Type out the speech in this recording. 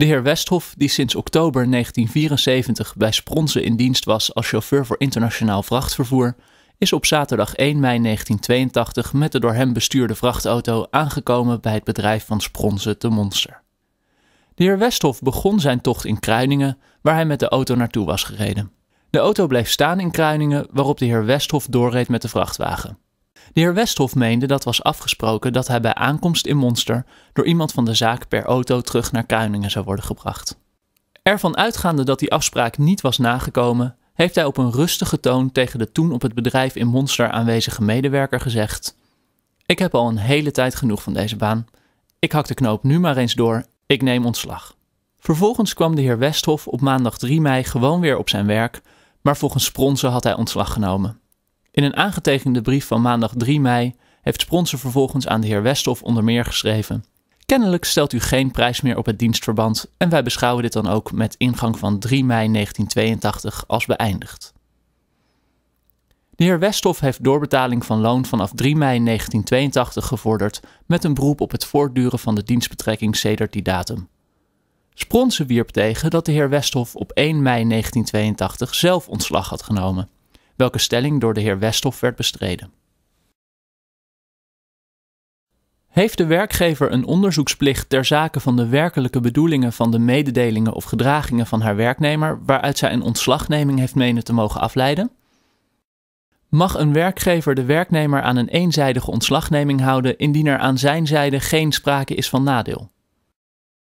De heer Westhof, die sinds oktober 1974 bij Spronze in dienst was als chauffeur voor internationaal vrachtvervoer, is op zaterdag 1 mei 1982 met de door hem bestuurde vrachtauto aangekomen bij het bedrijf van Spronze te Monster. De heer Westhof begon zijn tocht in Kruiningen, waar hij met de auto naartoe was gereden. De auto bleef staan in Kruiningen, waarop de heer Westhof doorreed met de vrachtwagen. De heer Westhof meende dat was afgesproken dat hij bij aankomst in Monster door iemand van de zaak per auto terug naar Kuimingen zou worden gebracht. Ervan uitgaande dat die afspraak niet was nagekomen, heeft hij op een rustige toon tegen de toen op het bedrijf in Monster aanwezige medewerker gezegd: Ik heb al een hele tijd genoeg van deze baan. Ik hak de knoop nu maar eens door. Ik neem ontslag. Vervolgens kwam de heer Westhof op maandag 3 mei gewoon weer op zijn werk, maar volgens Spronzen had hij ontslag genomen. In een aangetekende brief van maandag 3 mei heeft Spronsen vervolgens aan de heer Westhoff onder meer geschreven. Kennelijk stelt u geen prijs meer op het dienstverband en wij beschouwen dit dan ook met ingang van 3 mei 1982 als beëindigd. De heer Westhoff heeft doorbetaling van loon vanaf 3 mei 1982 gevorderd met een beroep op het voortduren van de dienstbetrekking sedert die datum. Spronsen wierp tegen dat de heer Westhoff op 1 mei 1982 zelf ontslag had genomen welke stelling door de heer Westhoff werd bestreden. Heeft de werkgever een onderzoeksplicht ter zake van de werkelijke bedoelingen van de mededelingen of gedragingen van haar werknemer waaruit zij een ontslagneming heeft menen te mogen afleiden? Mag een werkgever de werknemer aan een eenzijdige ontslagneming houden indien er aan zijn zijde geen sprake is van nadeel?